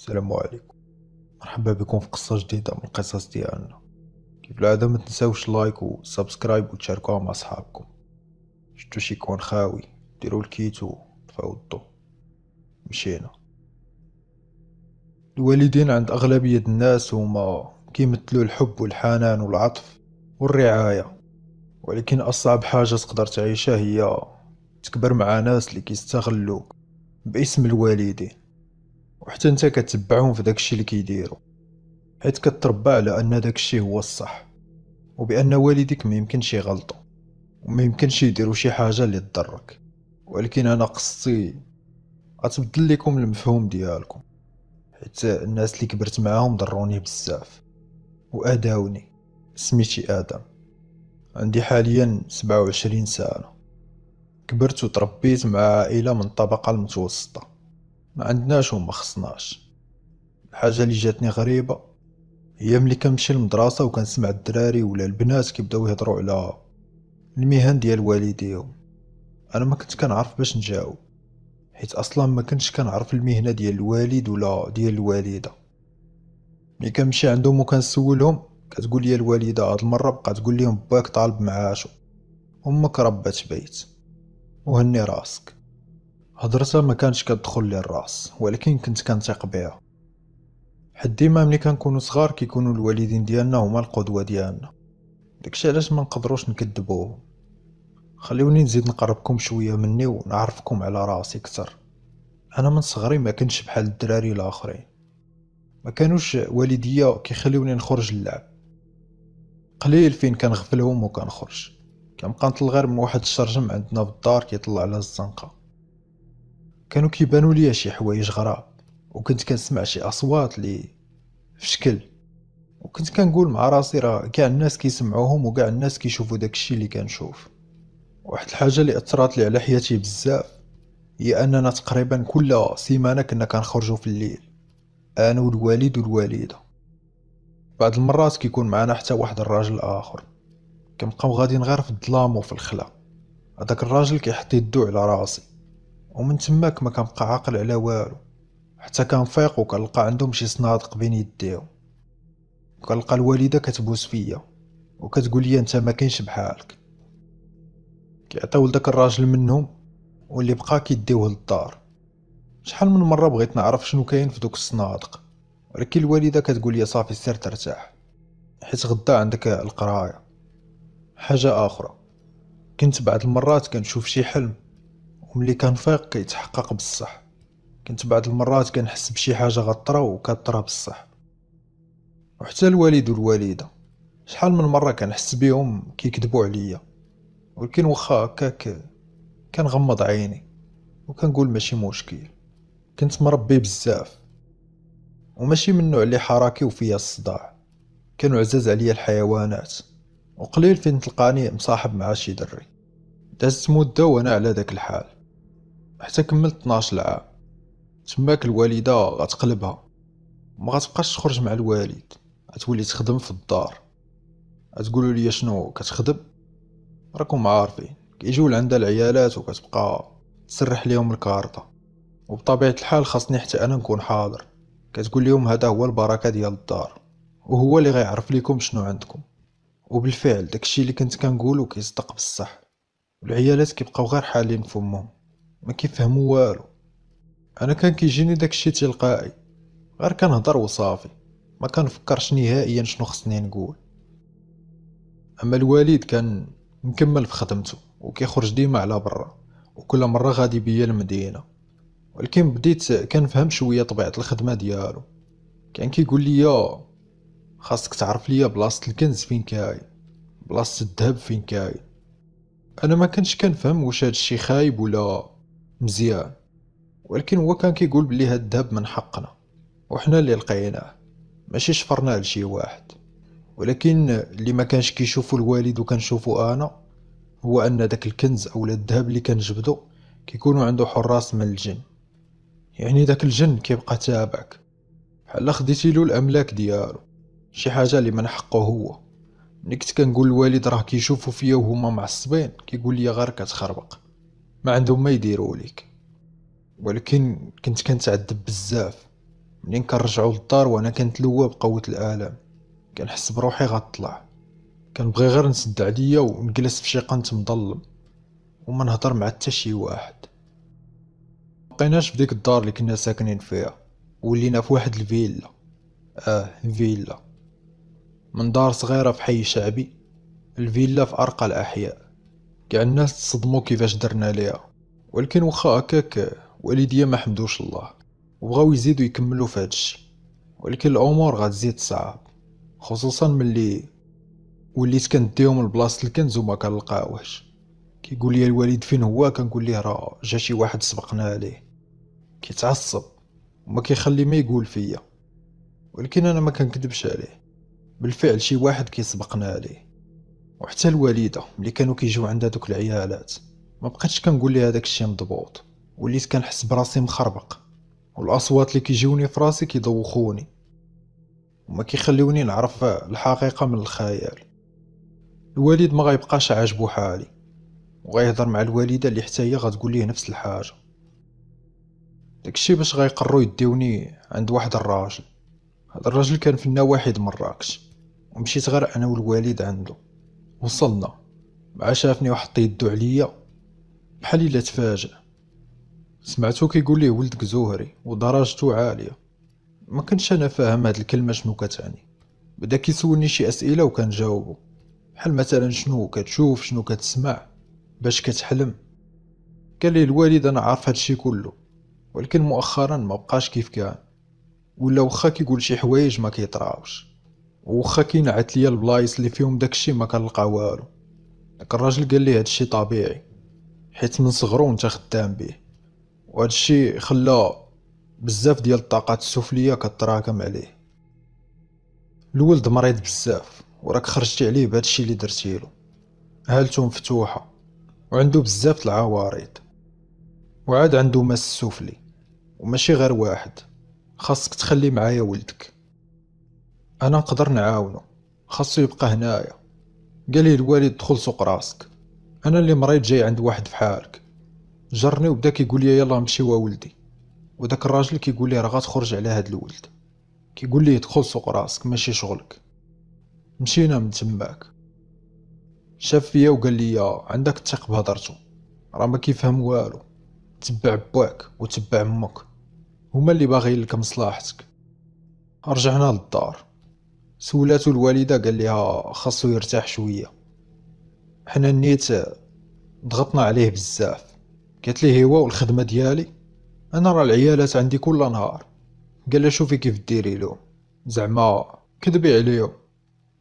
السلام عليكم مرحبا بكم في قصة جديدة من القصص ديالنا كيف العادة ما تنساوش لايك وسبسكرايب وتشاركوها مع صحابكم شتو شي كون خاوي ديروا الكيتو وطفاو الضو مشينا الوالدين عند أغلبية الناس هما كيمثلوا الحب والحنان والعطف والرعاية ولكن أصعب حاجة تقدر تعيشها هي تكبر مع ناس اللي كيستغلوك باسم الوالدين وحتى انت كتبعهم في داكشي اللي كيديروا حيت كتربى على ان داكشي هو الصح وبان والديك ما يمكنش يغلطوا وما يمكنش يديروا شي حاجه اللي تضرك ولكن انا قصتي غتبدل لكم المفهوم ديالكم حيت الناس اللي كبرت معاهم ضروني بزاف واداوني سميتي ادم عندي حاليا سبعة وعشرين سنه كبرت وتربيت مع عائله من الطبقه المتوسطه ما عندناش وما خصناش الحاجة اللي جاتني غريبة هي ملي كنمشي للمدرسة وكنسمع الدراري ولا البنات كيبداو يهضرو على المهن ديال والديهم انا ما كنت كنعرف باش نجاوب حيت اصلا ما كنتش كنعرف المهنة ديال الوالد ولا ديال الوالدة ملي كنمشي عندهم وكنسولهم كتقول لي الوالدة هاد المرة بقات تقول لهم باك طالب معاشو امك ربات بيت وهني راسك هضرتها كانش كتدخل لي الراس ولكن كنت كنثيق بها حد ديما ملي كنكونو صغار كيكونو الوالدين ديالنا هما القدوه ديالنا داكشي علاش ما نقدروش نكذبوهم خليوني نزيد نقربكم شويه مني ونعرفكم على راسي كتر انا من صغري ما كنتش بحال الدراري الاخرين ما كانوش والديا كيخليوني نخرج للعب قليل فين كنغفلهم وكنخرج كنبقى نطل غير من واحد الشرجم عندنا في الدار كيطلع على الزنقه كانوا كيبانوا ليا شي حوايج غراب وكنت كنسمع شي اصوات لي في شكل وكنت كنقول مع راسي راه كاع الناس كيسمعوهم وكاع الناس كيشوفوا داكشي اللي كنشوف واحد الحاجه اللي اثرت لي على حياتي بزاف هي اننا تقريبا كل سيمانه كنا كنخرجوا في الليل انا والوالد والوالده بعض المرات كيكون معنا حتى واحد الراجل اخر كنبقاو غاديين غير في الظلام وفي الخلا هذاك الراجل كيحط يدو على راسي ومن تماك ما كنبقى عاقل على والو حتى كنفيق وكنلقى عندهم شي صنادق بين يديهم وكنلقى الوالده كتبوس فيا وكتقول لي انت ما كاينش بحالك كيعطيو لداك الراجل منهم واللي بقى كيديوه للدار شحال من مره بغيت نعرف شنو كاين في دوك الصنادق ولكن الوالده كتقول لي صافي سير ترتاح حيت غدا عندك القرايه حاجه اخرى كنت بعض المرات كنشوف شي حلم وملي كنفيق كيتحقق بصح كنت بعض المرات كنحس بشي حاجه غطرا وكطرا بصح وحتى الوالد والوالده شحال من مره كنحس بيهم كيكذبوا عليا ولكن واخا هكاك كنغمض عيني وكنقول ماشي مشكل كنت مربي بزاف وماشي من النوع اللي حراكي وفيا الصداع كانوا عزاز عليا الحيوانات وقليل فين تلقاني مصاحب مع شي دري دازت مدة وانا على داك الحال حتى كملت 12 العام تماك الوالدة غتقلبها ما غتبقاش تخرج مع الوالد غتولي تخدم في الدار غتقولوا لي شنو كتخدم راكم عارفين كيجيو لعندها العيالات وكتبقى تسرح ليهم الكارطة وبطبيعة الحال خاصني حتى انا نكون حاضر كتقول لهم هذا هو البركة ديال الدار وهو اللي غيعرف ليكم شنو عندكم وبالفعل داكشي اللي كنت كنقولو كيصدق بصح والعيالات كيبقاو غير حالين فمهم ما كيفهموا والو انا كان كيجيني داكشي تلقائي غير كنهضر وصافي ما كنفكرش نهائيا شنو خصني نقول اما الوالد كان مكمل في خدمته وكيخرج ديما على برا وكل مره غادي بيا المدينه ولكن بديت كنفهم شويه طبيعه الخدمه ديالو كان كيقول لي خاصك تعرف ليا بلاصه الكنز فين كاين بلاصه الذهب فين كاين انا ما كنتش كنفهم واش هادشي خايب ولا مزيان ولكن هو كان كيقول بلي هاد الذهب من حقنا وحنا اللي لقيناه ماشي شفرناه لشي واحد ولكن اللي ما كانش كيشوفو الوالد وكنشوفو انا هو ان داك الكنز او الذهب اللي كنجبدو كيكونوا عنده حراس من الجن يعني داك الجن كيبقى تابعك بحال خديتي له الاملاك ديالو شي حاجه اللي من حقه هو ملي كنت كنقول الوالد راه كيشوفو فيا وهما معصبين كيقول لي غير كتخربق ما عندهم ما يديروا لك ولكن كنت كنتعذب بزاف منين كنرجعوا للدار وانا كنتلوى بقوه الالم كنحس بروحي غطلع كنبغي غير نسد عليا ونجلس في شي قنت مظلم وما نهضر مع حتى شي واحد بقيناش في ديك الدار اللي كنا ساكنين فيها ولينا في واحد الفيلا اه فيلا من دار صغيره في حي شعبي الفيلا في ارقى الاحياء كاع الناس تصدموا كيفاش درنا ليها ولكن واخا هكاك والديا ما حمدوش الله وبغاو يزيدوا يكملوا في هادشي ولكن الامور غتزيد صعاب خصوصا ملي وليت كنديهم لبلاصه الكنز وما كنلقاوهش كيقول لي الوالد فين هو كنقول ليه راه جا شي واحد سبقنا عليه كيتعصب وما كيخلي ما يقول فيا ولكن انا ما كنكذبش عليه بالفعل شي واحد كيسبقنا عليه وحتى الوالده ملي كانوا كيجيو عندها دوك العيالات ما بقيتش كنقول لها داك الشيء مضبوط وليت كنحس براسي مخربق والاصوات اللي كيجيوني في راسي كيدوخوني وما كيخليوني نعرف الحقيقه من الخيال الوالد ما غيبقاش عاجبو حالي وغيهضر مع الوالده اللي حتى هي غتقول ليه نفس الحاجه داكشي باش غيقرو يديوني عند واحد الراجل هذا الراجل كان في النواحي مراكش ومشيت غير انا والوالد عنده وصلنا مع شافني وحط طيب يدو عليا بحال الا تفاجأ سمعتو كيقول لي ولدك زهري ودرجته عالية ما كنتش انا فاهم هاد الكلمة شنو كتعني بدا كيسولني شي اسئلة وكنجاوبو بحال مثلا شنو كتشوف شنو كتسمع باش كتحلم قال لي الوالد انا عارف هادشي كله ولكن مؤخرا ما بقاش كيف كان ولا واخا كيقول شي حوايج ما كيطراوش وخا كينعت ليا البلايص اللي فيهم داكشي ما كنلقى والو داك الراجل قال لي هادشي طبيعي حيت من صغرو وانت خدام بيه وهادشي خلا بزاف ديال الطاقات السفليه كتراكم عليه الولد مريض بزاف وراك خرجتي عليه بهادشي اللي درتيلو هالته مفتوحه وعندو بزاف العوارض وعاد عندو مس سفلي وماشي غير واحد خاصك تخلي معايا ولدك أنا نقدر نعاونو خاصو يبقى هنايا لي الوالد دخل سوق راسك أنا اللي مريض جاي عند واحد فحالك جرني وبدا كيقول لي يلا وا ولدي وداك الراجل كيقول لي راه غتخرج على هاد الولد كيقول لي دخل سوق راسك ماشي شغلك مشينا من تماك شاف فيا وقال لي عندك تثق بهضرتو راه ما كيفهم والو تبع باك وتبع امك هما اللي باغيين لك مصلحتك رجعنا للدار سولاتو الوالده قال لها خاصو يرتاح شويه حنا نيت ضغطنا عليه بزاف قالت لي هو والخدمه ديالي انا راه العيالات عندي كل نهار قال لها شوفي كيف ديري له زعما كذبي عليهم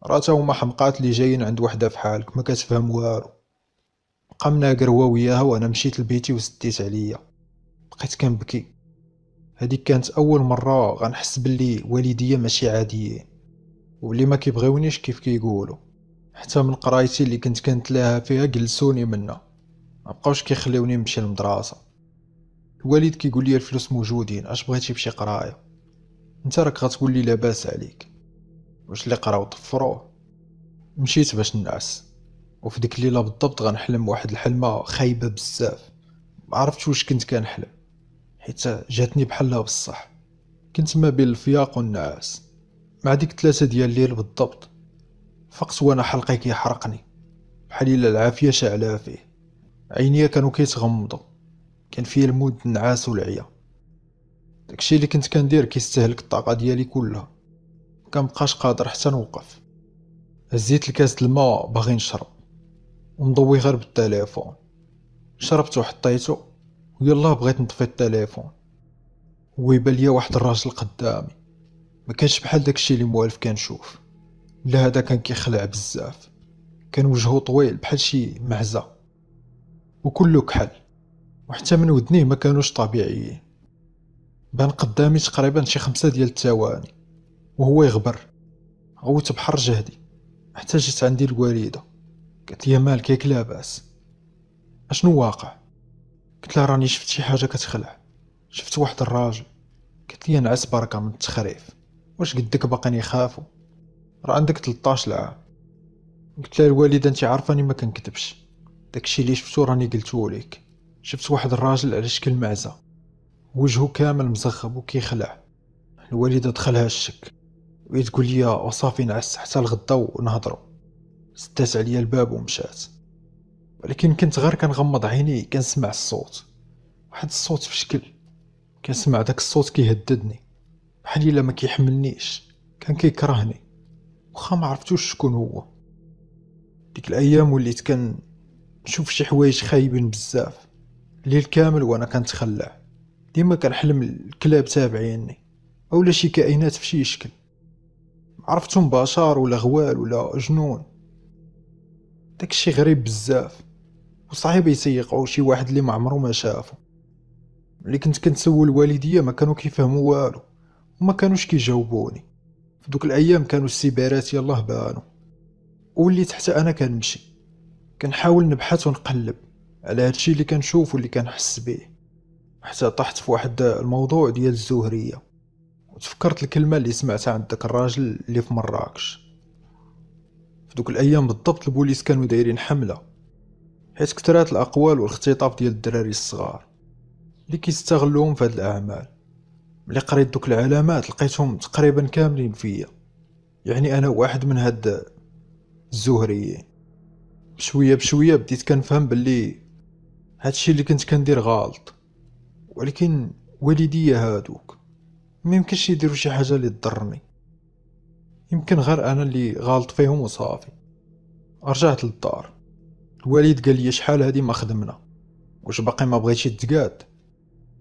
راه هما حمقات اللي جايين عند وحده فحالك ما كتفهم والو قمنا قروا وياها وانا مشيت لبيتي وسديت عليا بقيت كنبكي هذيك كانت اول مره غنحس بلي والديا ماشي عاديين واللي ما كيبغيونيش كيف كيقولوا حتى من قرايتي اللي كنت كنتلاها فيها جلسوني منها ما بقاوش كيخليوني نمشي للمدرسه الوالد كيقول لي الفلوس موجودين اش بغيتي بشي قرايه انت راك غتقول لي لاباس عليك واش اللي قراو طفروه مشيت باش نعس وفي ديك الليله بالضبط غنحلم واحد الحلمه خايبه بزاف ما عرفتش واش كنت كنحلم حيت جاتني بحالها بصح كنت ما بين الفياق والنعاس مع ديك ثلاثة ديال الليل بالضبط فقت وانا حلقي كيحرقني بحال الا العافية شاعلها فيه عينيا كانوا كيتغمضوا كان فيه المود النعاس والعيا داكشي اللي كنت كندير كيستهلك الطاقة ديالي كلها مكنبقاش قادر حتى نوقف هزيت الكاس الماء باغي نشرب ونضوي غير بالتليفون شربت وحطيته ويلا بغيت نطفي التليفون ويبان ليا واحد الراجل قدامي ما كانش بحال داكشي اللي موالف كنشوف لا هذا كان كيخلع بزاف كان وجهه طويل بحال شي معزه وكله كحل وحتى من ودنيه ما كانوش طبيعيين بان قدامي تقريبا شي خمسة ديال الثواني وهو يغبر غوت بحر جهدي حتى جيت عندي الوالدة قالت لي مالك ياك لاباس اشنو واقع قلت لها راني شفت شي حاجة كتخلع شفت واحد الراجل قالت لي نعس بركة من التخريف واش قدك باقين يخافوا راه عندك 13 عام قلت لها الوالده انت عارفاني ما كنكذبش داكشي اللي شفتو راني قلتو لك شفت واحد الراجل على شكل معزه وجهه كامل مزخب وكيخلع الوالده دخلها الشك وهي تقول لي وصافي نعس حتى الغدا ونهضروا سدات عليا الباب ومشات ولكن كنت غير كنغمض عيني كنسمع الصوت واحد الصوت في شكل كنسمع داك الصوت كيهددني حنيلة ما كيحملنيش كان كيكرهني وخا ما عرفتوش شكون هو ديك الايام وليت كان نشوف شي حوايج خايبين بزاف الليل كامل وانا كنتخلع ديما كنحلم الكلاب تابعيني اولا شي كائنات في شي شكل عرفتهم بشر ولا غوال ولا جنون داكشي غريب بزاف وصعيب يسيقو شي واحد اللي ما عمرو ما شافو ملي كنت كنسول والديا ما كانوا كيفهموا والو وما كانوش كيجاوبوني في دوك الايام كانوا السيبرات يلاه بانو واللي حتى انا كنمشي كنحاول نبحث ونقلب على هادشي اللي كنشوف واللي كنحس بيه حتى طحت في واحد الموضوع ديال الزهريه وتفكرت الكلمه اللي سمعتها عند داك الراجل اللي في مراكش في دوك الايام بالضبط البوليس كانوا دايرين حمله حيت كثرات الاقوال والاختطاف ديال الدراري الصغار اللي كيستغلوهم في هاد الاعمال ملي قريت دوك العلامات لقيتهم تقريبا كاملين فيا يعني انا واحد من هاد الزهريين بشويه بشويه بديت كنفهم باللي هادشي اللي كنت كندير غلط ولكن والديا هادوك ميمكنش يديروا شي حاجه اللي تضرني يمكن غير انا اللي غلط فيهم وصافي رجعت للدار الوالد قال لي شحال هادي ما خدمنا واش باقي ما بغيتش تقاد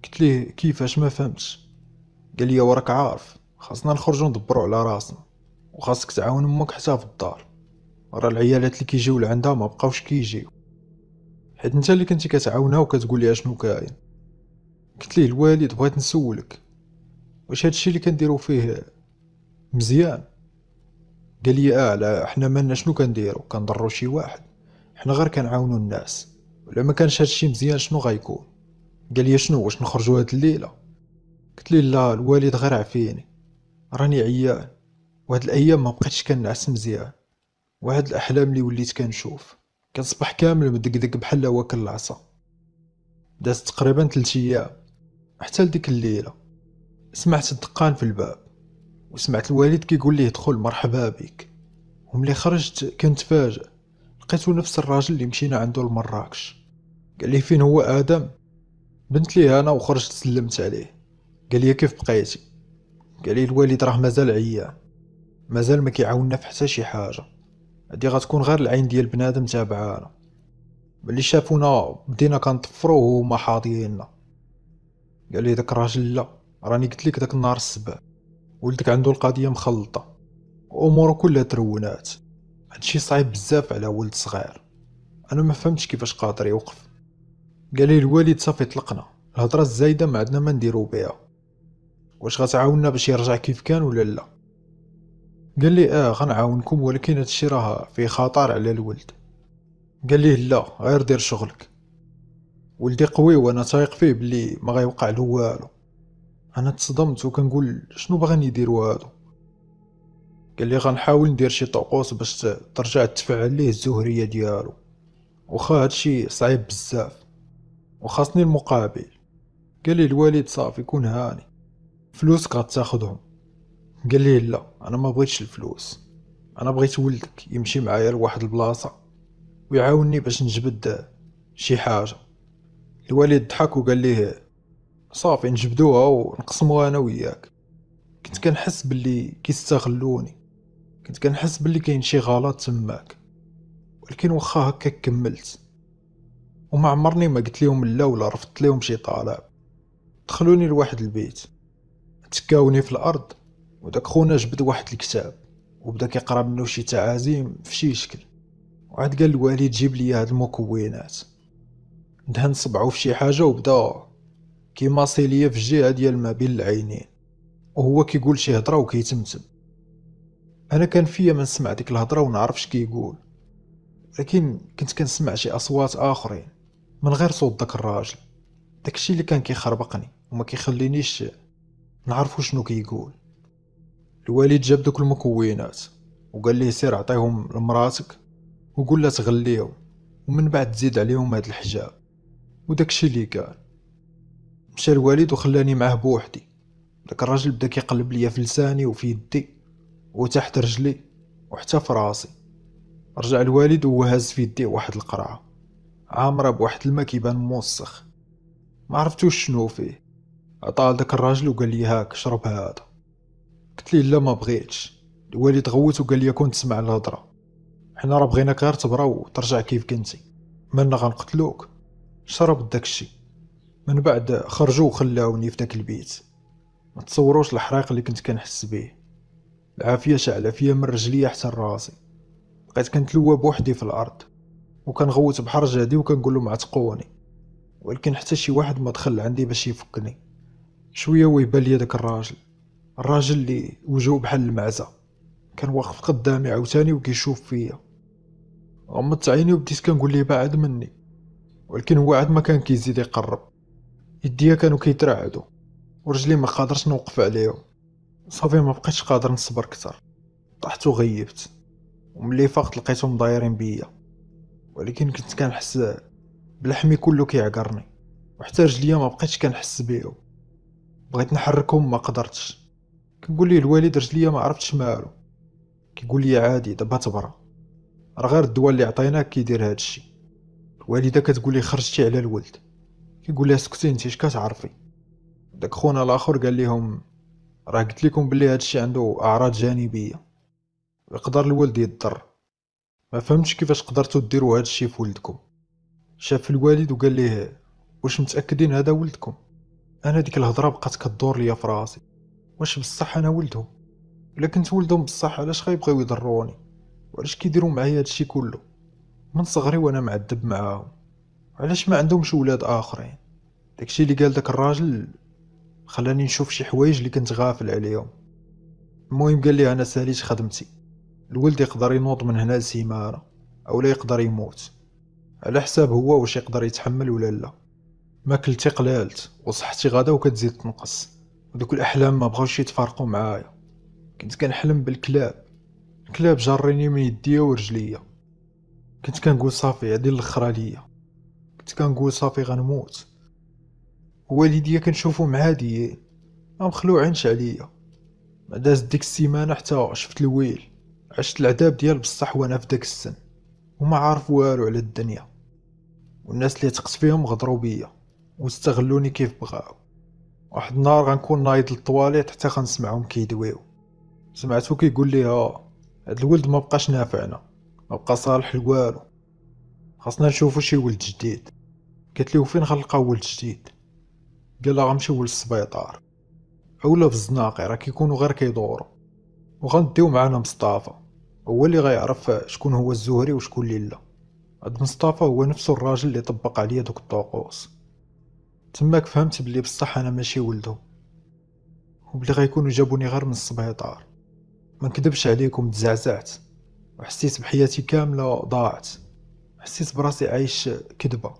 قلت ليه كيفاش ما فهمتش قال لي وراك عارف خاصنا نخرجو ندبرو على راسنا وخاصك تعاون امك حتى في الدار راه العيالات اللي كيجيو لعندها ما بقاوش كيجيو حيت انت اللي كنتي كتعاونها وكتقول ليها شنو كاين قلت ليه الوالد بغيت نسولك واش هادشي اللي كنديرو فيه مزيان قال لي اه لا حنا مالنا شنو كنديرو كنضرو شي واحد حنا غير كنعاونو الناس ولا ما كانش هادشي مزيان شنو غيكون قال لي شنو واش نخرجوا هاد الليله قلت لي لا الوالد غير عفيني راني عيان وهاد الايام ما بقيتش كنعس مزيان وهاد الاحلام اللي وليت كنشوف كنصبح كامل مدقدق بحال واكل العصا دازت تقريبا ثلاث ايام حتى لديك الليله سمعت الدقان في الباب وسمعت الوالد كيقول لي ادخل مرحبا بك وملي خرجت فاجئ لقيتو نفس الراجل اللي مشينا عنده لمراكش قال لي فين هو ادم بنت لي انا وخرجت سلمت عليه قال لي كيف بقيتي قال لي الوالد راه مازال عيان مازال ما كيعاوننا في حتى شي حاجه هادي غتكون غير العين ديال بنادم تابعانا ملي شافونا بدينا كنطفرو وما حاضينا قال لي داك الراجل لا راني قلت لك داك النهار السبع ولدك عنده القضيه مخلطه واموره كلها ترونات هادشي صعيب بزاف على ولد صغير انا ما فهمتش كيفاش قادر يوقف قال لي الوالد صافي طلقنا الهضره الزايده ما عندنا ما نديرو بها واش غتعاوننا باش يرجع كيف كان ولا لا قال لي اه غنعاونكم ولكن هادشي راه فيه خطر على الولد قال لي لا غير دير شغلك ولدي قوي وانا تايق فيه بلي ما غيوقع له والو انا تصدمت وكنقول شنو باغي يديروا هادو قال لي غنحاول ندير شي طقوس باش ترجع تفعل ليه الزهريه ديالو واخا هادشي صعيب بزاف وخاصني المقابل قال لي الوالد صافي كون هاني فلوسك غتاخدهم قال لي لا انا ما بغيتش الفلوس انا بغيت ولدك يمشي معايا لواحد البلاصه ويعاوني باش نجبد شي حاجه الوالد ضحك وقال لي صافي نجبدوها ونقسموها انا وياك كنت كنحس باللي كيستغلوني كنت كنحس باللي كاين شي غلط تماك ولكن واخا هكا كملت وما عمرني ما قلت لهم لا ولا رفضت لهم شي طلب دخلوني لواحد البيت تكاوني في الارض وداك خونا جبد واحد الكتاب وبدا كيقرا منه شي تعازيم في شي شكل وعاد قال الوالد جيب لي هاد المكونات دهن صبعو في شي حاجه وبدا كيماصي ليا في الجهه ديال ما بين العينين وهو كيقول شي هضره وكيتمتم انا كان فيا ما نسمع ديك الهضره ونعرفش كيقول لكن كنت كنسمع شي اصوات اخرين من غير صوت داك الراجل داكشي اللي كان كيخربقني وما كيخلينيش نعرفو شنو كيقول الوالد جاب دوك المكونات وقال لي سير عطيهم لمراتك وقول لها تغليهم ومن بعد تزيد عليهم هاد الحجاب وداكشي اللي كان مشى الوالد وخلاني معاه بوحدي داك الراجل بدا كيقلب ليا في لساني وفي يدي وتحت رجلي وحتى في راسي رجع الوالد وهو هاز في يديه واحد القرعه عامره بواحد الماء كيبان موسخ ما عرفتوش شنو فيه عطا لذاك الراجل وقال لي هاك شرب هذا قلت لي لا ما بغيتش الوالد غوت وقال لي كون تسمع الهضره حنا راه بغينا غير تبرا وترجع كيف كنتي مالنا غنقتلوك شرب داكشي من بعد خرجوا وخلاوني في داك البيت ما تصوروش الحريق اللي كنت كنحس به العافيه شعله فيا من رجليا حتى لراسي بقيت كنتلوى بوحدي في الارض وكنغوت بحر هادي وكنقول لهم عتقوني ولكن حتى شي واحد ما دخل عندي باش يفكني شويه ويبان لي داك الراجل الراجل اللي وجهه بحال المعزه كان واقف قدامي عاوتاني وكيشوف فيا غمضت عيني وبديت كنقول ليه بعد مني ولكن هو عاد ما كان كيزيد يقرب يديا كانوا كيترعدوا ورجلي ما قادرش نوقف عليهم صافي ما بقيتش قادر نصبر كتر طحت وغيبت وملي فاقت لقيتهم ضايرين بيا ولكن كنت كنحس بلحمي كله كيعقرني وحتى رجليا ما بقيتش كنحس بيهم بغيت نحركهم ما قدرتش كنقول ليه الوالد رجليا ما عرفتش مالو كيقول لي عادي دابا تبرا راه غير الدواء اللي عطيناك كيدير هادشي الوالده كتقول لي خرجتي على الولد كيقول لها سكتي انت كتعرفي داك خونا الاخر قال لهم راه قلت لكم بلي هادشي عنده اعراض جانبيه يقدر الولد يضر ما فهمتش كيفاش قدرتوا ديروا هادشي في ولدكم شاف الوالد وقال ليه واش متاكدين هذا ولدكم انا ديك الهضره بقات كدور ليا في راسي واش بصح انا ولدهم الا كنت ولدهم بصح علاش غيبغيو يضروني وعلاش كيديروا معايا هادشي كله من صغري وانا معذب معاهم علاش ما عندهمش ولاد اخرين داكشي اللي قال داك الراجل خلاني نشوف شي حوايج اللي كنت غافل عليهم المهم قال لي انا ساليت خدمتي الولد يقدر ينوض من هنا لسيمانه او لا يقدر يموت على حساب هو واش يقدر يتحمل ولا لا ما كلتي قلالت وصحتي غدا وكتزيد تنقص ودوك الاحلام ما بغاوش يتفارقوا معايا كنت كنحلم بالكلاب الكلاب جاريني من يديا ورجليا كنت كنقول صافي هادي الاخرى ليا كنت كنقول صافي غنموت والديا كنشوفهم عاديين ما مخلوعينش عليا ما دازت ديك السيمانه حتى شفت الويل عشت العذاب ديال بصح وانا في داك السن وما عارف والو على الدنيا والناس اللي تقت فيهم غدروا بيا واستغلوني كيف بغاو واحد النهار غنكون نايض للطواليت حتى غنسمعهم كيدويو سمعتو كيقول ليها آه، هاد الولد ما بقاش نافعنا ما بقى صالح لوالو خاصنا نشوفو شي ولد جديد قالت ليه فين غنلقاو ولد جديد لها غنمشيو للسبيطار اولا في الزناقي راه كيكونوا غير كيدورو وغنديو معانا مصطفى هو اللي غيعرف شكون هو الزهري وشكون اللي لا هاد مصطفى هو نفس الراجل اللي طبق عليا دوك الطقوس تماك فهمت بلي بصح انا ماشي ولدو وبلي غيكونوا جابوني غير من السبيطار ما نكذبش عليكم تزعزعت وحسيت بحياتي كامله ضاعت حسيت براسي عايش كذبه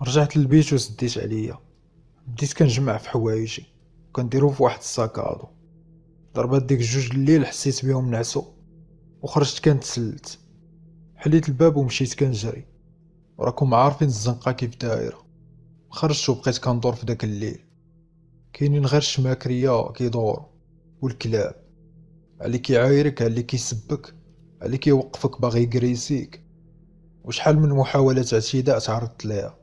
رجعت للبيت وسديت عليا بديت كنجمع في حوايجي وكنديرو في واحد الساكادو ضربات ديك جوج الليل حسيت بيهم نعسو وخرجت كنتسلت حليت الباب ومشيت كنجري وراكم عارفين الزنقه كيف دايره خرجت وبقيت كندور في داك الليل كاينين غير الشماكريا كيدورو والكلاب اللي كيعايرك اللي كيسبك اللي كيوقفك باغي يجريسيك وشحال من محاولات اعتداء تعرضت ليها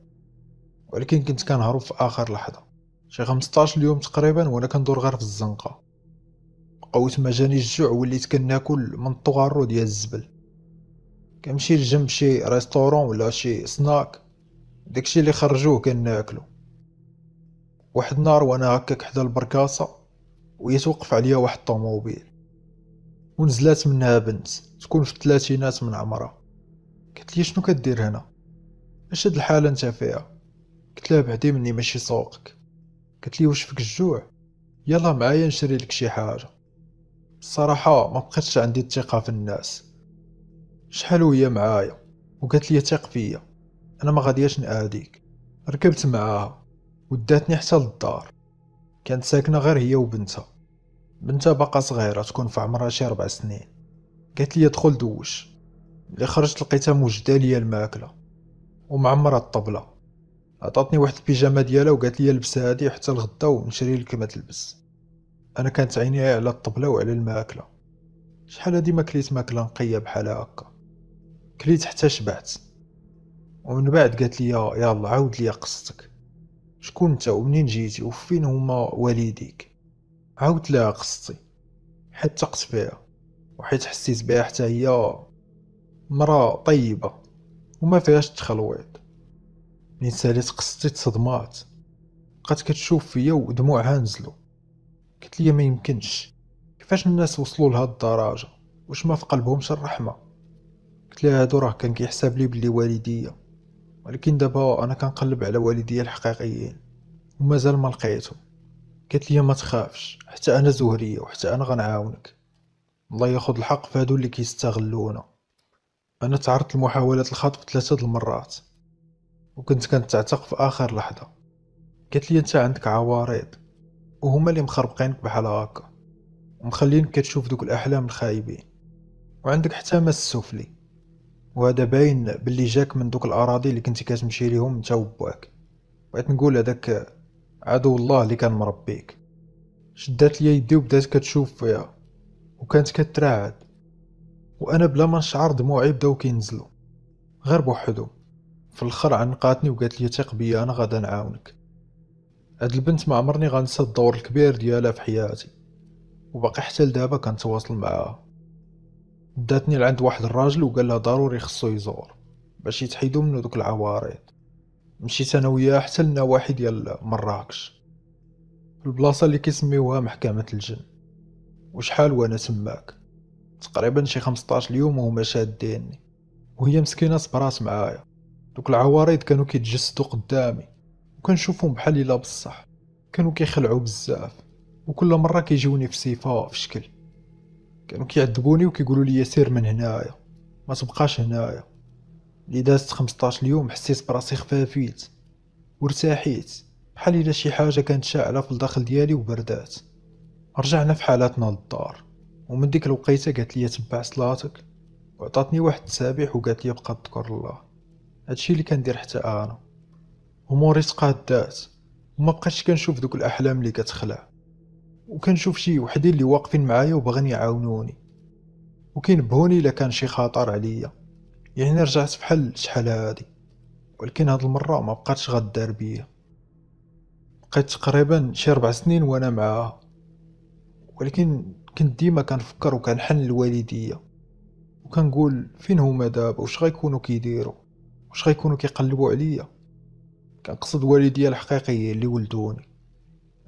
ولكن كنت كنهرب في اخر لحظه شي 15 يوم تقريبا وانا كندور غير في الزنقه قويت ما جاني الجوع وليت كناكل من الطغارو ديال الزبل كنمشي لجنب شي ريستورون ولا شي سناك داكشي اللي خرجوه كان ناكلو واحد النهار وانا هكاك حدا البركاصة ويتوقف عليا واحد الطوموبيل ونزلات منها بنت تكون في الثلاثينات من عمرها قلت لي شنو كدير هنا اش هاد الحاله انت فيها قلت لها بعدي مني ماشي سوقك قلت لي واش فيك الجوع يلا معايا نشري لك شي حاجه الصراحه ما بقيتش عندي الثقه في الناس شحال وهي معايا وقالت لي ثق فيا انا ما غاديش نعاديك ركبت معاها وداتني حتى للدار كانت ساكنه غير هي وبنتها بنتها باقا صغيره تكون في عمرها شي ربع سنين قالت لي دخل دوش اللي خرجت لقيتها موجده ليا الماكله ومعمره الطبله عطاتني واحد البيجامه ديالها وقالت لي لبس هادي حتى الغدا ونشري لك ما تلبس انا كانت عيني على الطبله وعلى الماكله شحال هادي ما كليت ماكله نقيه بحال هكا كليت حتى شبعت ومن بعد قالت لي الله عاود لي قصتك شكون انت ومنين جيتي وفين هما والديك عاودت لها قصتي حيت تقت فيها وحيت حسيت بها حتى هي مرا طيبه وما فيهاش تخلويط من ساليت قصتي تصدمات بقات كتشوف فيا ودموعها نزلو قلت لي ما يمكنش كيفاش الناس وصلوا لهاد الدرجه واش ما في قلبهمش الرحمه قلت لها هادو راه كان كيحسب لي بلي والديا ولكن دابا انا كنقلب على والديا الحقيقيين ومازال ما لقيتهم قالت لي ما تخافش حتى انا زهريه وحتى انا غنعاونك الله ياخذ الحق في هادو اللي كيستغلونا انا تعرضت لمحاولات الخطف ثلاثه د المرات وكنت كنتعتق في اخر لحظه قالت لي انت عندك عوارض وهما اللي مخربقينك بحال هكا ومخلينك كتشوف دوك الاحلام الخايبين وعندك حتى مس السفلي وهذا باين بلي جاك من دوك الاراضي اللي كنتي كتمشي ليهم نتا وباك بغيت نقول هذاك عدو الله اللي كان مربيك شدات ليا يدي وبدات كتشوف فيها وكانت كترعد وانا بلا ما نشعر دموعي بداو كينزلو غير بوحدو في الاخر عنقاتني وقالت لي ثق بيا انا غادا نعاونك هاد البنت ما عمرني غنسى الدور الكبير ديالها في حياتي وباقي حتى لدابا كنتواصل معاها داتني لعند واحد الراجل وقال ضروري خصو يزور باش يتحيدو منو دوك العوارض مشيت انا وياه حتى للنواحي ديال مراكش البلاصه اللي كيسميوها محكمه الجن وشحال وانا تماك تقريبا شي 15 يوم وهما شاديني وهي مسكينه صبرات معايا دوك العوارض كانوا كيتجسدوا قدامي وكنشوفهم بحال الا بصح كانوا كيخلعوا بزاف وكل مره كيجوني في صفه في شكل كانوا كيعذبوني وكيقولوا لي سير من هنايا ما تبقاش هنايا اللي دازت 15 يوم حسيت براسي خفافيت وارتاحيت بحال الا شي حاجه كانت شاعله في الداخل ديالي وبردات رجعنا في حالاتنا للدار ومن ديك الوقيته قالت لي تبع صلاتك وعطاتني واحد التسابيح وقالت لي بقى تذكر الله هادشي اللي كندير حتى انا اموري تقادات وما بقيتش كنشوف دوك الاحلام اللي كتخلع وكنشوف شي وحدين اللي واقفين معايا وباغيين يعاونوني بهوني الا كان شي خطر عليا يعني رجعت بحال شحال هادي ولكن هاد المره ما بقاتش غدار بيا بقيت تقريبا شي ربع سنين وانا معاها ولكن كنت ديما كنفكر وكنحن الوالديه وكنقول فين هما دابا واش غيكونوا كيديروا واش غيكونوا كيقلبوا عليا كنقصد والديا الحقيقيه اللي ولدوني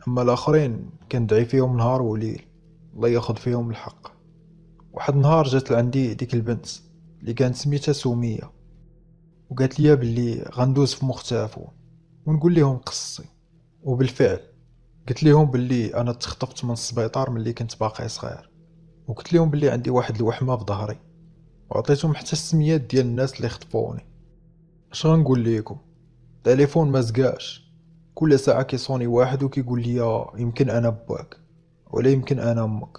أما الآخرين كندعي فيهم نهار وليل الله ياخد فيهم الحق واحد النهار جات لعندي ديك البنت اللي كانت سميتها سومية وقالت لي بلي غندوز في مختافو ونقول لهم قصتي وبالفعل قلت لهم بلي انا تخطفت من السبيطار ملي كنت باقي صغير وقلت لهم بلي عندي واحد الوحمه في ظهري وعطيتهم حتى السميات ديال الناس اللي خطفوني اش غنقول لكم التليفون ما زقاش كل ساعة كيصوني واحد وكيقول لي آه، يمكن انا باك ولا يمكن انا امك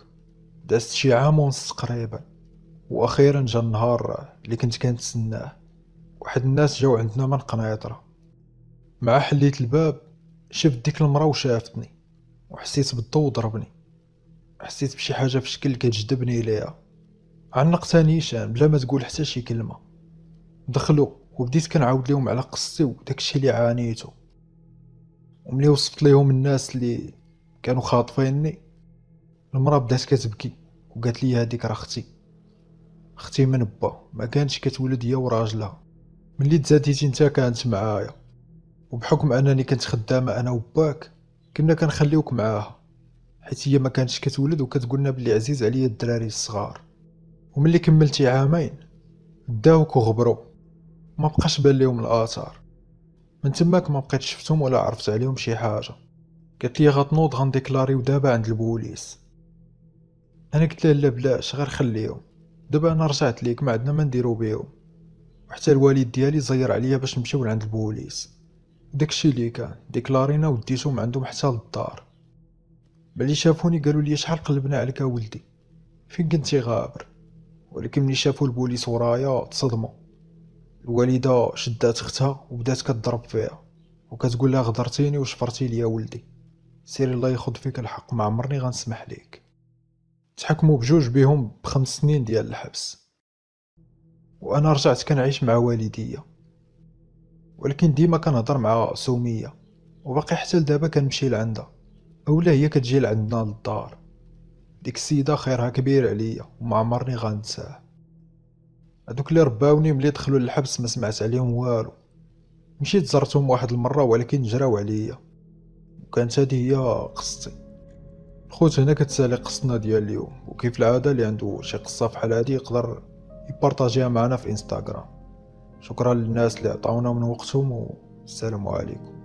دازت شي عام ونص تقريبا واخيرا جا النهار اللي كنت كنتسناه واحد الناس جاو عندنا من قنيطره مع حليت الباب شفت ديك المرا وشافتني وحسيت بالضو ضربني حسيت بشي حاجه في شكل كتجذبني ليها عنقتها نيشان بلا ما تقول حتى شي كلمه دخلوا وبديت كنعاود لهم على قصتي وداكشي اللي عانيته وملي وصفت ليهم الناس اللي كانوا خاطفيني المراه بدات كتبكي وقالت لي هذيك راه اختي اختي من با ما كانتش كتولد هي وراجلها ملي تزاديتي انت كانت معايا وبحكم انني كنت خدامه انا وباك كنا كنخليوك معاها حيت هي ما كانتش كتولد وكتقولنا بلي عزيز عليا الدراري الصغار وملي كملتي عامين داوك وغبروا ما بقاش بان ليهم الاثار من تماك ما بقيت شفتهم ولا عرفت عليهم شي حاجه قالت لي غتنوض غنديكلاريو دابا عند البوليس انا قلت لها لا بلاش غير خليهم دابا انا رجعت ليك ما عندنا ما نديرو بيهم وحتى الوالد ديالي زير عليا باش نمشيو لعند البوليس داكشي اللي كان ديكلارينا وديتهم عندهم حتى للدار ملي شافوني قالوا لي شحال قلبنا عليك ولدي فين كنتي غابر ولكن ملي شافو البوليس ورايا تصدموا الوالده شدات اختها وبدات كضرب فيها وكتقول لها غدرتيني وشفرتي ليا ولدي سيري الله ياخذ فيك الحق ما عمرني غنسمح ليك تحكموا بجوج بهم بخمس سنين ديال الحبس وانا رجعت كنعيش مع والديا ولكن ديما كنهضر مع سوميه وباقي حتى لدابا كنمشي لعندها اولا هي كتجي لعندنا للدار ديك السيده خيرها كبير عليا وما عمرني غنساه هذوك اللي رباوني ملي دخلوا للحبس ما سمعت عليهم والو مشيت زرتهم واحد المرة ولكن جراو عليا وكانت هادي هي قصتي الخوت هنا كتسالي قصتنا ديال اليوم وكيف العادة اللي عنده شي قصة بحال هادي يقدر يبارطاجيها معنا في انستغرام شكرا للناس اللي عطاونا من وقتهم والسلام عليكم